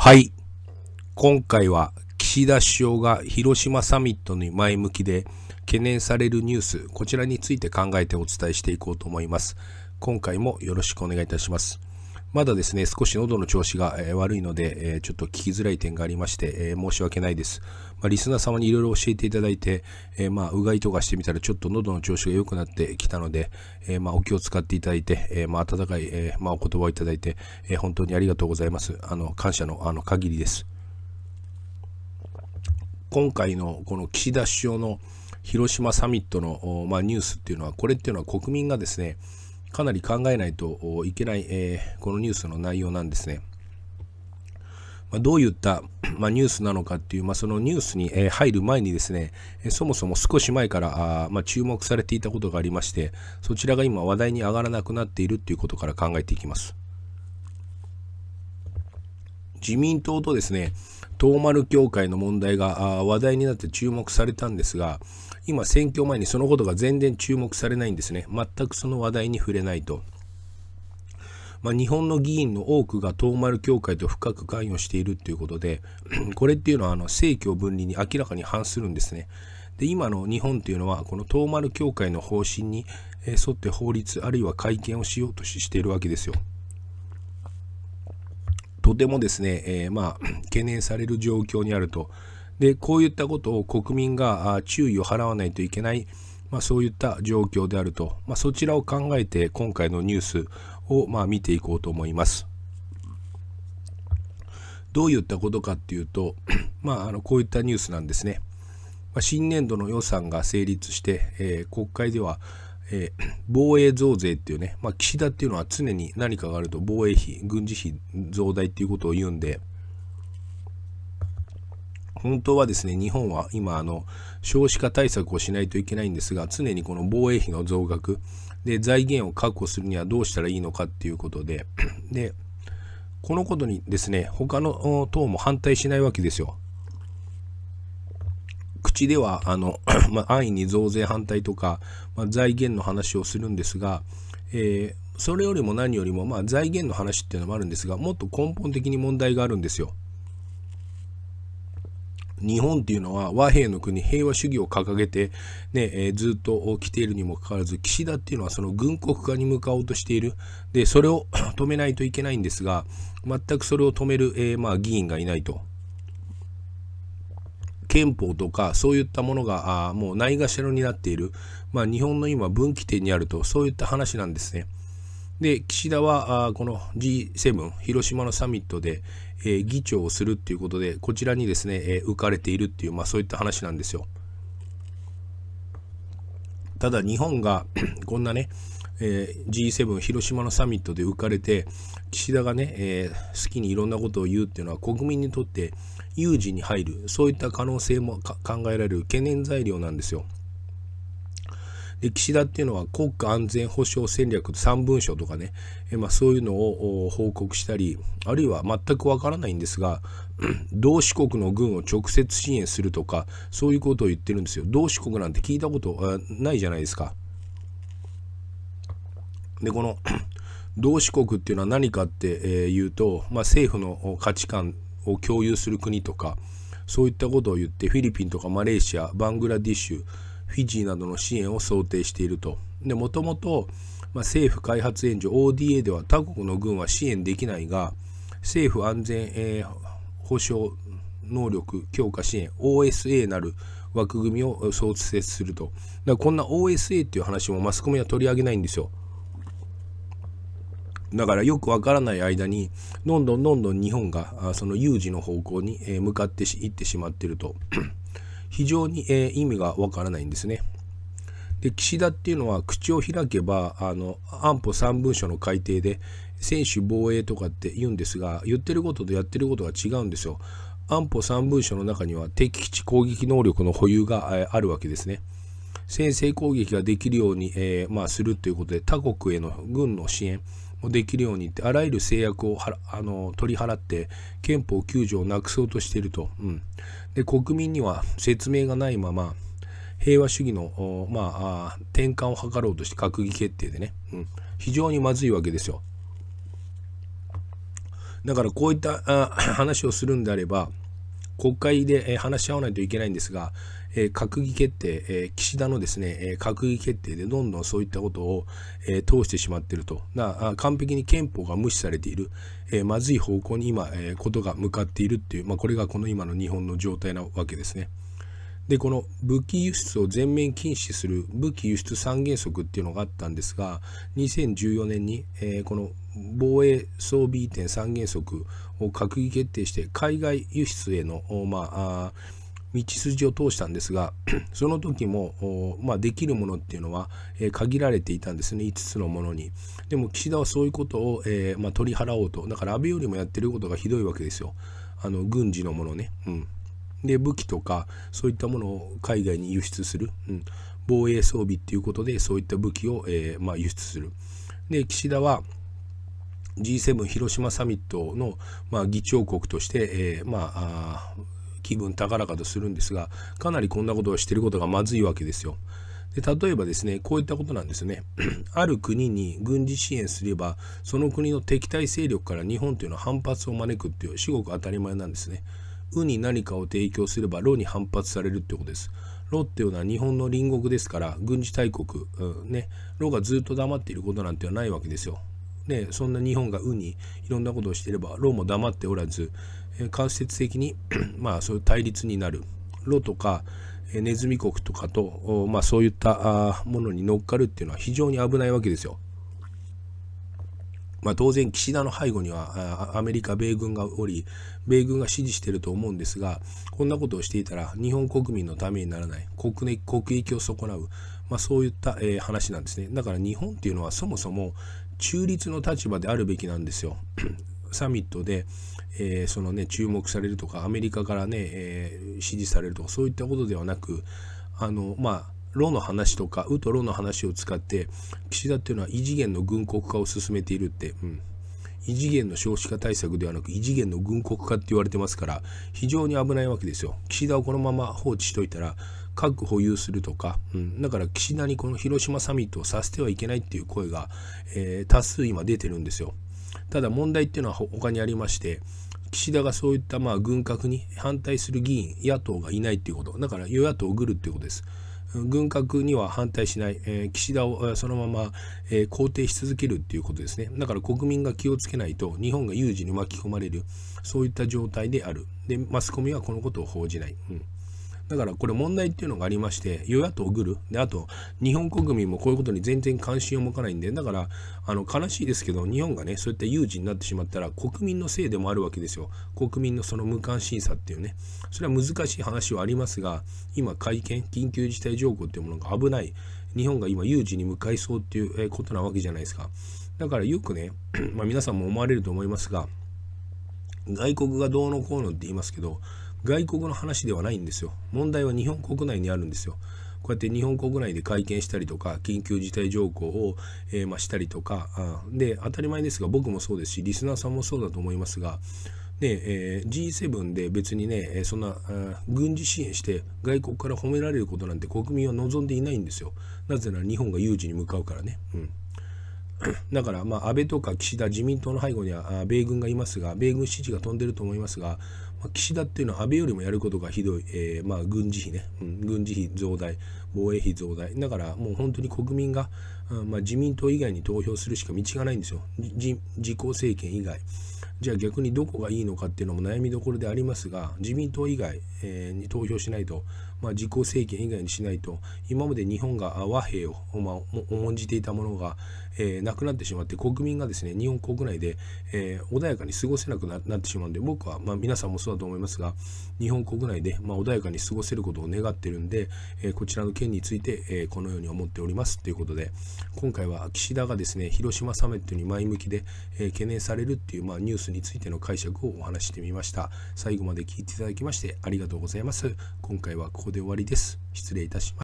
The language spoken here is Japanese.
はい。今回は岸田首相が広島サミットに前向きで懸念されるニュース、こちらについて考えてお伝えしていこうと思います。今回もよろしくお願いいたします。まだですね、少し喉の調子が悪いので、ちょっと聞きづらい点がありまして、申し訳ないです。まあ、リスナー様にいろいろ教えていただいて、まあ、うがいとかしてみたら、ちょっと喉の調子が良くなってきたので、まあ、お気を使っていただいて、まあ、温かい、まあ、お言葉をいただいて、本当にありがとうございます。あの、感謝の、あの、限りです。今回のこの岸田首相の広島サミットの、まあ、ニュースっていうのは、これっていうのは国民がですね、かなり考えないといけない、えー、このニュースの内容なんですね。まどういった、まニュースなのかっていう、まあ、そのニュースに、え入る前にですね、えそもそも少し前からあ、ま注目されていたことがありましてそちらが今話題に上がらなくなっているっていうことから考えていきます自民党とですね東丸協会の問題が話題になって注目されたんですが、今選挙前にそのことが全然注目されないんですね全くその話題に触れないと、まあ、日本の議員の多くが東丸協会と深く関与しているということで これっていうのはあの政教分離に明らかに反するんですねで今の日本というのはこの東丸協会の方針に沿って法律あるいは会見をしようとしているわけですよとてもですね、えー、まあ懸念される状況にあるとでこういったことを国民が注意を払わないといけない、まあ、そういった状況であると、まあ、そちらを考えて今回のニュースをまあ見ていこうと思います。どういったことかっていうと、まあ、あのこういったニュースなんですね。まあ、新年度の予算が成立して、えー、国会では、えー、防衛増税っていうね、まあ、岸田っていうのは常に何かがあると防衛費、軍事費増大っていうことを言うんで、本当はですね、日本は今、あの、少子化対策をしないといけないんですが、常にこの防衛費の増額で財源を確保するにはどうしたらいいのかっていうことで、で、このことにですね、他の党も反対しないわけですよ。口では、あの、まあ、安易に増税反対とか、まあ、財源の話をするんですが、えー、それよりも何よりも、まあ、財源の話っていうのもあるんですが、もっと根本的に問題があるんですよ。日本っていうのは和平の国平和主義を掲げて、ねえー、ずっと来ているにもかかわらず岸田っていうのはその軍国化に向かおうとしているでそれを 止めないといけないんですが全くそれを止める、えー、まあ、議員がいないと。憲法とかそういったものがあもうないがしろになっている、まあ、日本の今分岐点にあるとそういった話なんですね。で岸田はこの G7 広島のサミットで、えー、議長をするっていうことでこちらにですね、えー、浮かれているっていう、まあ、そういった話なんですよ。ただ日本が こんなね、えー、G7 広島のサミットで浮かれて岸田がね、えー、好きにいろんなことを言うっていうのは国民にとって有事に入るそういった可能性も考えられる懸念材料なんですよ。岸田っていうのは国家安全保障戦略3文書とかね、えまあ、そういうのを報告したりあるいは全くわからないんですが 同志国の軍を直接支援するとかそういうことを言ってるんですよ同志国なんて聞いたことないじゃないですか。でこの 同志国っていうのは何かっていうと、まあ、政府の価値観を共有する国とかそういったことを言ってフィリピンとかマレーシアバングラディッシュフィジーなどの支援を想定していると。でもともと政府開発援助 ODA では他国の軍は支援できないが政府安全、えー、保障能力強化支援 OSA なる枠組みを創設するとだからこんな OSA っていう話もマスコミは取り上げないんですよだからよくわからない間にどんどんどんどん日本がその有事の方向に向かっていってしまってると非常に、えー、意味がわからないんですね。で岸田っていうのは口を開けばあの安保3文書の改定で専守防衛とかって言うんですが言ってることとやってることが違うんですよ。安保3文書の中には敵基地攻撃能力の保有があるわけですね。先制攻撃ができるように、えー、まあ、するということで他国への軍の支援もできるようにってあらゆる制約をはあの取り払って憲法9条をなくそうとしていると、うん、で国民には説明がないまま平和主義の、まあ、転換を図ろうとして閣議決定でね、うん、非常にまずいわけですよ。だからこういった話をするんであれば国会で話し合わないといけないんですがえ閣議決定、え岸田のですね、え閣議決定でどんどんそういったことを、え通してしまっていると。な完璧に憲法が無視されている、えまずい方向に今、えことが向かっているっていう、まあ、これがこの今の日本の状態なわけですね。でこの武器輸出を全面禁止する武器輸出三原則っていうのがあったんですが2014年に、えー、この防衛装備移転三原則を閣議決定して海外輸出への、まあ、道筋を通したんですが その時も、まあ、できるものっていうのは、え限られていたんですね5つのものにでも岸田はそういうことを、えー、まあ、取り払おうとだから安倍よりもやってることがひどいわけですよあの軍事のものね、うん、で武器とかそういったものを海外に輸出する、うん、防衛装備っていうことでそういった武器を、えー、まあ、輸出するで岸田は G7 広島サミットの、まあ、議長国として、えー、まあ、気分高らかとするんですがかなりこんなことをしてることがまずいわけですよ。で例えばですねこういったことなんですよね ある国に軍事支援すればその国の敵対勢力から日本というのは反発を招くっていう至極当たり前なんですね。うに何かを提供すればロに反発されるってことです。ロっていうのは日本の隣国ですから軍事大国、うん、ねロがずっと黙っていることなんてはないわけですよ。ね、そんな日本がうにいろんなことをしていればロも黙っておらず間接的に まあそういう対立になるロとかネズミ国とかと、まあ、そういったものに乗っかるっていうのは非常に危ないわけですよ。まあ、当然岸田の背後にはアメリカ米軍がおり米軍が支持していると思うんですがこんなことをしていたら日本国民のためにならない国国益を損なう、まあ、そういった、え話なんですねだから日本っていうのはそもそも中立の立場であるべきなんですよサミットで、えー、そのね注目されるとかアメリカからね、えー、支持されるとかそういったことではなくあのまあロの話とかウとロの話を使って岸田っていうのは異次元の軍国化を進めているって、うん、異次元の少子化対策ではなく異次元の軍国化って言われてますから非常に危ないわけですよ岸田をこのまま放置しといたら核保有するとか、うん、だから岸田にこの広島サミットをさせてはいけないっていう声が、えー、多数今出てるんですよ。ただ問題っていうのは他にありまして岸田がそういったまあ軍拡に反対する議員野党がいないっていうことだから与野党をぐるっていうことです。軍拡には反対しない、えー、岸田をそのまま、えー、肯定し続けるっていうことですね。だから国民が気をつけないと日本が有事に巻き込まれるそういった状態である。でマスコミはこのことを報じない。うんだからこれ問題っていうのがありまして与野党グルであと日本国民もこういうことに全然関心を持かないんでだからあの悲しいですけど日本がねそういった有事になってしまったら国民のせいでもあるわけですよ国民のその無関心さっていうねそれは難しい話はありますが今会見緊急事態条項っていうものが危ない日本が今有事に向かいそうっていうことなわけじゃないですかだからよくね、まあ、皆さんも思われると思いますが外国がどうのこうのって言いますけど外国の話ではないんですよ問題は日本国内にあるんですよこうやって日本国内で会見したりとか緊急事態条項を、えー、まあ、したりとかあで当たり前ですが僕もそうですしリスナーさんもそうだと思いますがえー、G7 で別にね、そんな軍事支援して外国から褒められることなんて国民は望んでいないんですよ。なぜなら日本が有事に向かうからね。うん、だから、まあ、安倍とか岸田、自民党の背後には米軍がいますが、米軍支持が飛んでると思いますが、岸田っていうのは安倍よりもやることがひどい、えー、まあ、軍事費ね、うん、軍事費増大、防衛費増大、だからもう本当に国民が、うんまあ、自民党以外に投票するしか道がないんですよ、自公政権以外。じゃあ逆にどこがいいのかっていうのも悩みどころでありますが、自民党以外、えー、に投票しないと、まあ、自公政権以外にしないと、今まで日本が和平を、まあ、重んじていたものが、えー、なくなってしまって、国民がですね、日本国内で、えー、穏やかに過ごせなくなってしまうんで、僕は、まあ、皆さんもそうことだと思いますが、日本国内で、ま穏やかに過ごせることを願ってるんで、えこちらの件について、えこのように思っておりますということで、今回は岸田がですね、広島サミットに前向きで、え懸念されるっていう、まあ、ニュースについての解釈をお話してみました。最後まで聞いていただきましてありがとうございます。今回はここで終わりです。失礼いたします。